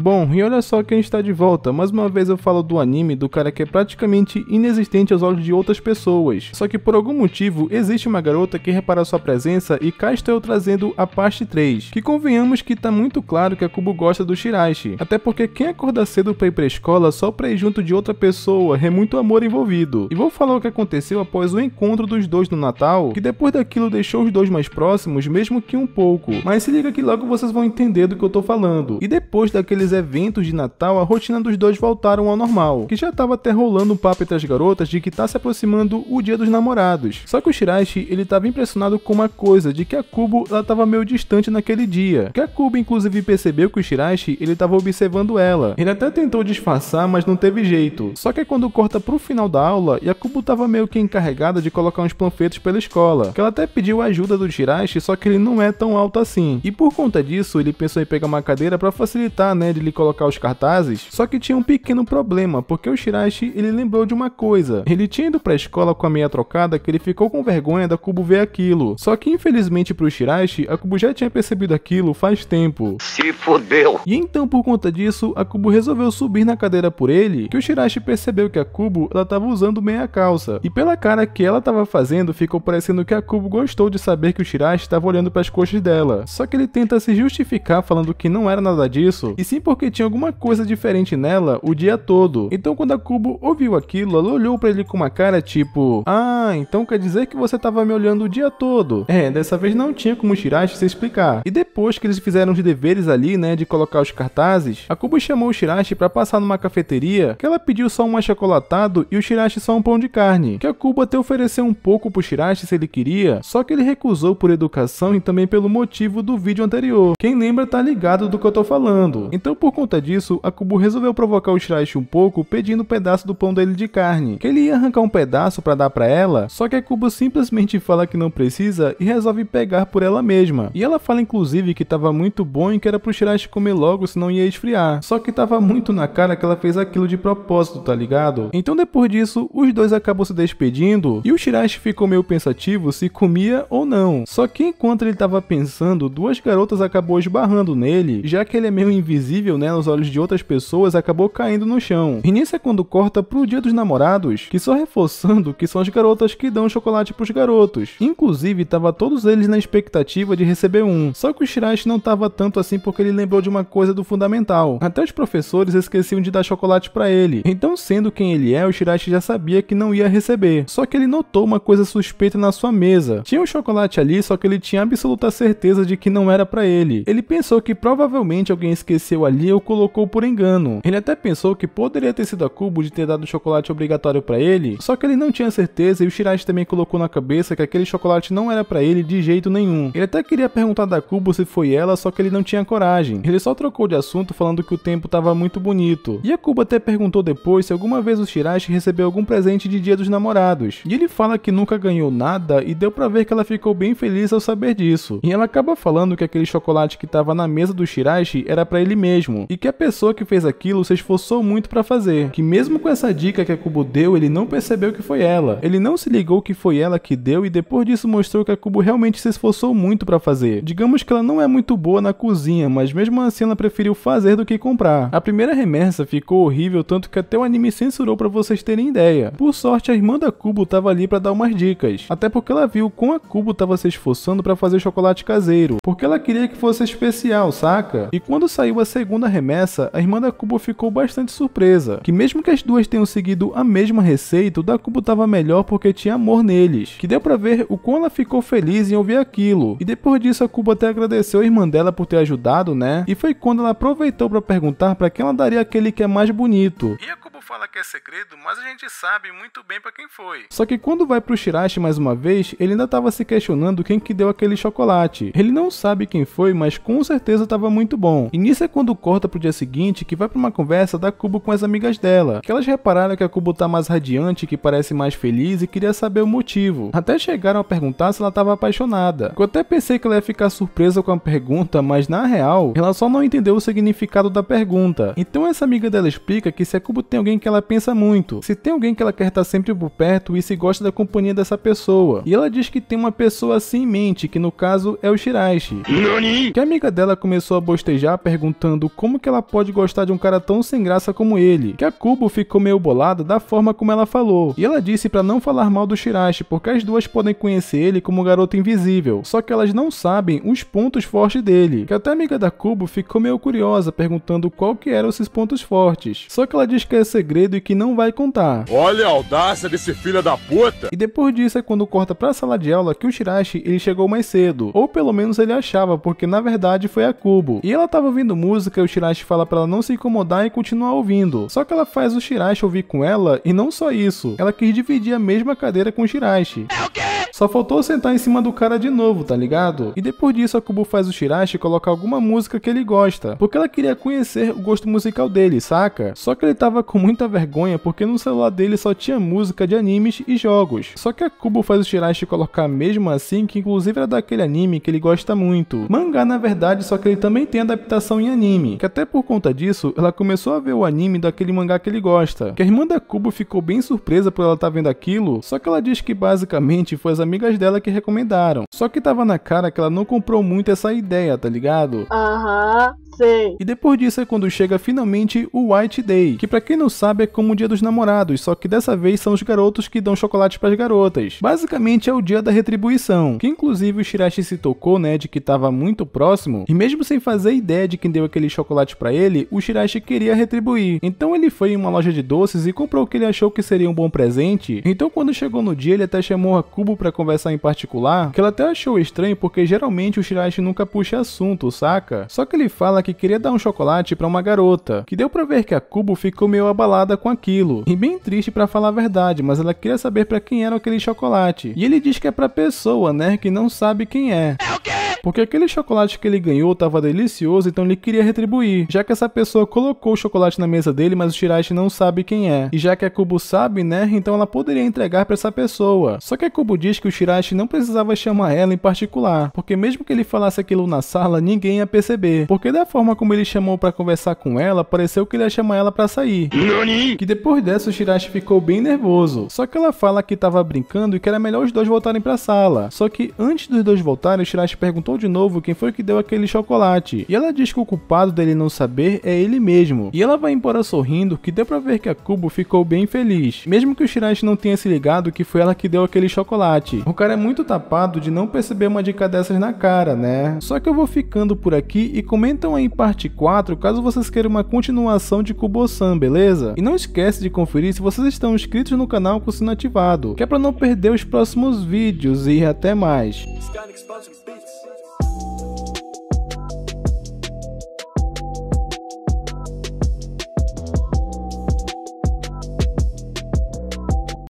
Bom, e olha só que a gente está de volta. Mais uma vez eu falo do anime do cara que é praticamente inexistente aos olhos de outras pessoas. Só que por algum motivo existe uma garota que repara sua presença e cá estou eu trazendo a parte 3. Que convenhamos que tá muito claro que a Kubo gosta do Shiraishi. Até porque quem acorda cedo pra ir pra escola só pra ir junto de outra pessoa é muito amor envolvido. E vou falar o que aconteceu após o encontro dos dois no Natal, que depois daquilo deixou os dois mais próximos, mesmo que um pouco. Mas se liga que logo vocês vão entender do que eu tô falando. E depois daqueles eventos de Natal, a rotina dos dois voltaram ao normal, que já estava até rolando um papo entre as garotas de que tá se aproximando o dia dos namorados. Só que o Shiraishi, ele estava impressionado com uma coisa, de que a Kubo, ela estava meio distante naquele dia. Que a Kubo, inclusive, percebeu que o Shiraishi, ele estava observando ela. Ele até tentou disfarçar, mas não teve jeito. Só que quando corta pro final da aula, e a Kubo estava meio que encarregada de colocar uns panfletos pela escola, que ela até pediu a ajuda do Shiraishi, só que ele não é tão alto assim. E por conta disso, ele pensou em pegar uma cadeira para facilitar, né, de lhe colocar os cartazes, só que tinha um pequeno problema, porque o Shirashi ele lembrou de uma coisa. Ele tinha ido pra escola com a meia trocada que ele ficou com vergonha da Kubo ver aquilo. Só que infelizmente pro Shirashi, a Kubo já tinha percebido aquilo faz tempo. Se fodeu! E então por conta disso, a Kubo resolveu subir na cadeira por ele, que o Shirashi percebeu que a Kubo ela tava usando meia calça. E pela cara que ela tava fazendo, ficou parecendo que a Kubo gostou de saber que o Shirashi estava olhando para as coxas dela. Só que ele tenta se justificar falando que não era nada disso e simplesmente porque tinha alguma coisa diferente nela o dia todo. Então quando a Kubo ouviu aquilo, ela olhou para ele com uma cara tipo: "Ah, então quer dizer que você tava me olhando o dia todo?". É, dessa vez não tinha como Shirashi se explicar. E depois que eles fizeram os deveres ali, né, de colocar os cartazes, a Kubo chamou o Shirashi para passar numa cafeteria, que ela pediu só um achocolatado e o Shirashi só um pão de carne, que a Kubo até ofereceu um pouco pro Shirashi se ele queria, só que ele recusou por educação e também pelo motivo do vídeo anterior. Quem lembra tá ligado do que eu tô falando. Então por conta disso, Akubu resolveu provocar o Shiraishi um pouco, pedindo um pedaço do pão dele de carne, que ele ia arrancar um pedaço para dar para ela, só que Akubu simplesmente fala que não precisa e resolve pegar por ela mesma. E ela fala inclusive que estava muito bom e que era pro Shiraishi comer logo, senão ia esfriar. Só que estava muito na cara que ela fez aquilo de propósito, tá ligado? Então depois disso, os dois acabam se despedindo e o Shiraishi ficou meio pensativo se comia ou não. Só que enquanto ele estava pensando, duas garotas acabou esbarrando nele, já que ele é meio invisível né, nos olhos de outras pessoas acabou caindo no chão. E nisso é quando corta pro Dia dos Namorados, que só reforçando que são as garotas que dão chocolate pros garotos. Inclusive, tava todos eles na expectativa de receber um. Só que o Shirashi não tava tanto assim porque ele lembrou de uma coisa do fundamental. Até os professores esqueciam de dar chocolate para ele. Então, sendo quem ele é, o Shirashi já sabia que não ia receber. Só que ele notou uma coisa suspeita na sua mesa. Tinha um chocolate ali, só que ele tinha absoluta certeza de que não era para ele. Ele pensou que provavelmente alguém esqueceu ali o colocou por engano. Ele até pensou que poderia ter sido a Kubo de ter dado o chocolate obrigatório para ele, só que ele não tinha certeza e o Shirachi também colocou na cabeça que aquele chocolate não era para ele de jeito nenhum. Ele até queria perguntar da Kubo se foi ela, só que ele não tinha coragem. Ele só trocou de assunto falando que o tempo estava muito bonito. E a Kubo até perguntou depois se alguma vez o Shirachi recebeu algum presente de Dia dos Namorados. E ele fala que nunca ganhou nada e deu para ver que ela ficou bem feliz ao saber disso. E ela acaba falando que aquele chocolate que estava na mesa do Shirachi era para ele mesmo mesmo e que a pessoa que fez aquilo se esforçou muito para fazer. Que mesmo com essa dica que a Kubo deu, ele não percebeu que foi ela. Ele não se ligou que foi ela que deu e depois disso mostrou que a Kubo realmente se esforçou muito para fazer. Digamos que ela não é muito boa na cozinha, mas mesmo assim ela preferiu fazer do que comprar. A primeira remessa ficou horrível tanto que até o anime censurou para vocês terem ideia. Por sorte, a irmã da Kubo tava ali para dar umas dicas. Até porque ela viu com a Kubo tava se esforçando para fazer chocolate caseiro, porque ela queria que fosse especial, saca? E quando saiu a segunda segunda remessa, a irmã da Kubo ficou bastante surpresa, que mesmo que as duas tenham seguido a mesma receita, o da Kubo tava melhor porque tinha amor neles, que deu para ver o quão ela ficou feliz em ouvir aquilo. E depois disso a Kubo até agradeceu a irmã dela por ter ajudado, né? E foi quando ela aproveitou para perguntar para quem ela daria aquele que é mais bonito. E a fala que é segredo, mas a gente sabe muito bem para quem foi. Só que quando vai pro Shirashi mais uma vez, ele ainda tava se questionando quem que deu aquele chocolate. Ele não sabe quem foi, mas com certeza tava muito bom. E nisso é quando corta pro dia seguinte que vai pra uma conversa da Kubo com as amigas dela, que elas repararam que a Kubo tá mais radiante, que parece mais feliz e queria saber o motivo. Até chegaram a perguntar se ela tava apaixonada. Eu até pensei que ela ia ficar surpresa com a pergunta, mas na real, ela só não entendeu o significado da pergunta. Então essa amiga dela explica que se a Kubo tem alguém que ela pensa muito, se tem alguém que ela quer estar sempre por perto e se gosta da companhia dessa pessoa. E ela diz que tem uma pessoa assim em mente, que no caso é o Shiraishi. Nani? Que a amiga dela começou a bostejar perguntando como que ela pode gostar de um cara tão sem graça como ele. Que a Kubo ficou meio bolada da forma como ela falou. E ela disse para não falar mal do Shiraishi, porque as duas podem conhecer ele como um garoto invisível. Só que elas não sabem os pontos fortes dele. Que até a amiga da Kubo ficou meio curiosa perguntando qual que eram esses pontos fortes. Só que ela diz que é segredo segredo e que não vai contar. Olha a audácia desse filho da puta! E depois disso é quando corta pra sala de aula que o Shirashi ele chegou mais cedo, ou pelo menos ele achava, porque na verdade foi a Kubo. E ela tava ouvindo música e o Shirashi fala para ela não se incomodar e continuar ouvindo. Só que ela faz o Shirashi ouvir com ela e não só isso, ela quis dividir a mesma cadeira com o Shirashi. É o quê? Só faltou sentar em cima do cara de novo, tá ligado? E depois disso, a Kubo faz o Shirashi colocar alguma música que ele gosta, porque ela queria conhecer o gosto musical dele, saca? Só que ele tava com muita vergonha porque no celular dele só tinha música de animes e jogos. Só que a Kubo faz o Shirashi colocar mesmo assim, que inclusive era é daquele anime que ele gosta muito. Mangá na verdade, só que ele também tem adaptação em anime, que até por conta disso, ela começou a ver o anime daquele mangá que ele gosta. Que a irmã da Kubo ficou bem surpresa por ela estar tá vendo aquilo, só que ela diz que basicamente foi as amigas dela que recomendaram. Só que tava na cara que ela não comprou muito essa ideia, tá ligado? Aham, uhum, sei. E depois disso é quando chega finalmente o White Day, que para quem não sabe é como o Dia dos Namorados, só que dessa vez são os garotos que dão chocolate para as garotas. Basicamente é o dia da retribuição, que inclusive o Shirashi se tocou, né, de que tava muito próximo, e mesmo sem fazer ideia de quem deu aquele chocolate para ele, o Shirashi queria retribuir. Então ele foi em uma loja de doces e comprou o que ele achou que seria um bom presente. Então quando chegou no dia, ele até chamou a Kubo para conversar em particular, que ela até achou estranho porque geralmente o Shirashi nunca puxa assunto, saca? Só que ele fala que queria dar um chocolate para uma garota, que deu para ver que a Kubo ficou meio abalada com aquilo, e bem triste para falar a verdade, mas ela queria saber para quem era aquele chocolate. E ele diz que é para pessoa, né, que não sabe quem é. É o quê? Porque aquele chocolate que ele ganhou estava delicioso, então ele queria retribuir. Já que essa pessoa colocou o chocolate na mesa dele, mas o Shiraishi não sabe quem é. E já que a Kubo sabe, né, então ela poderia entregar para essa pessoa. Só que a Kubo diz que o Shiraishi não precisava chamar ela em particular, porque mesmo que ele falasse aquilo na sala, ninguém ia perceber. Porque da forma como ele chamou para conversar com ela, pareceu que ele ia chamar ela para sair. Nani? Que depois dessa o Shiraishi ficou bem nervoso. Só que ela fala que estava brincando e que era melhor os dois voltarem para a sala. Só que antes dos dois voltarem, o Shiraishi perguntou perguntou de novo quem foi que deu aquele chocolate, e ela diz que o culpado dele não saber é ele mesmo. E ela vai embora sorrindo, que deu pra ver que a Kubo ficou bem feliz, mesmo que o Shirashi não tenha se ligado que foi ela que deu aquele chocolate. O cara é muito tapado de não perceber uma dica dessas na cara, né? Só que eu vou ficando por aqui e comentam aí em parte 4 caso vocês queiram uma continuação de Kubo-san, beleza? E não esquece de conferir se vocês estão inscritos no canal com o sino ativado, que é pra não perder os próximos vídeos e até mais.